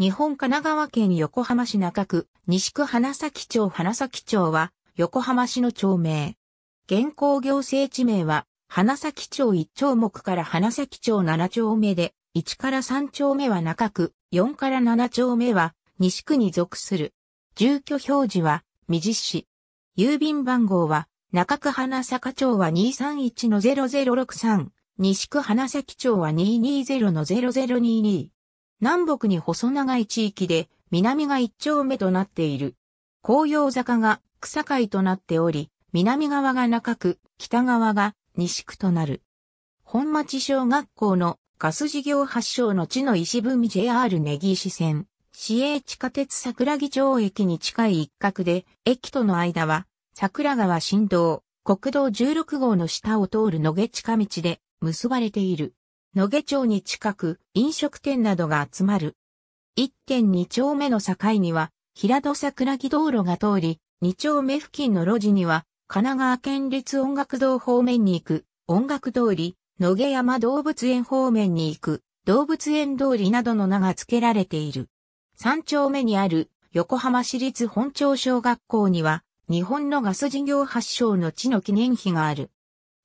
日本神奈川県横浜市中区、西区花咲町花咲町は、横浜市の町名。現行行政地名は、花咲町1丁目から花咲町7丁目で、1から3丁目は中区、4から7丁目は、西区に属する。住居表示は、未実市。郵便番号は、中区花坂町は231-0063、西区花咲町は220-0022。南北に細長い地域で、南が一丁目となっている。紅葉坂が草海となっており、南側が中区、北側が西区となる。本町小学校のガス事業発祥の地の石踏み JR 根岸線、市営地下鉄桜木町駅に近い一角で、駅との間は桜川新道、国道16号の下を通る野毛近道で結ばれている。野毛町に近く飲食店などが集まる。1.2丁目の境には平戸桜木道路が通り、2丁目付近の路地には神奈川県立音楽堂方面に行く音楽通り、野毛山動物園方面に行く動物園通りなどの名が付けられている。3丁目にある横浜市立本町小学校には日本のガス事業発祥の地の記念碑がある。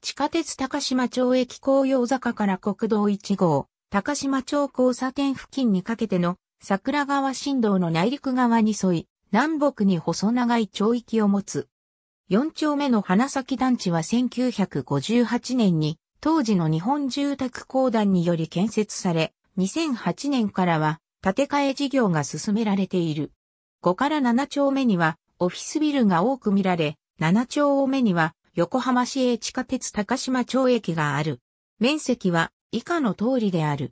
地下鉄高島町駅紅葉坂から国道1号、高島町交差点付近にかけての桜川振動の内陸側に沿い、南北に細長い町域を持つ。4丁目の花咲団地は1958年に当時の日本住宅公団により建設され、2008年からは建て替え事業が進められている。5から7丁目にはオフィスビルが多く見られ、7丁目には横浜市営地下鉄高島町駅がある。面積は以下の通りである。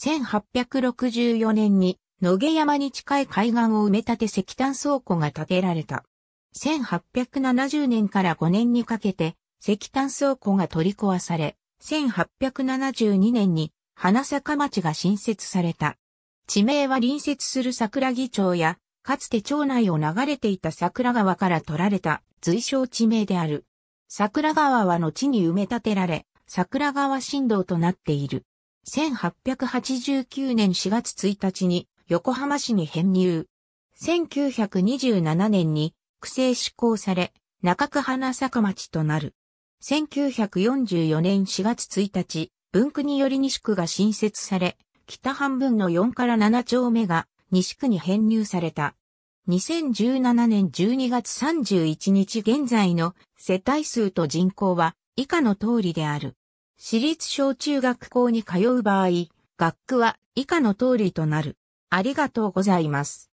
1864年に野毛山に近い海岸を埋め立て石炭倉庫が建てられた。1870年から5年にかけて石炭倉庫が取り壊され、1872年に花坂町が新設された。地名は隣接する桜木町や、かつて町内を流れていた桜川から取られた随称地名である。桜川は後に埋め立てられ、桜川振動となっている。1889年4月1日に横浜市に編入。1927年に区政施行され、中区花坂町となる。1944年4月1日、文区により西区が新設され、北半分の4から7丁目が西区に編入された。2017年12月31日現在の世帯数と人口は以下の通りである。私立小中学校に通う場合、学区は以下の通りとなる。ありがとうございます。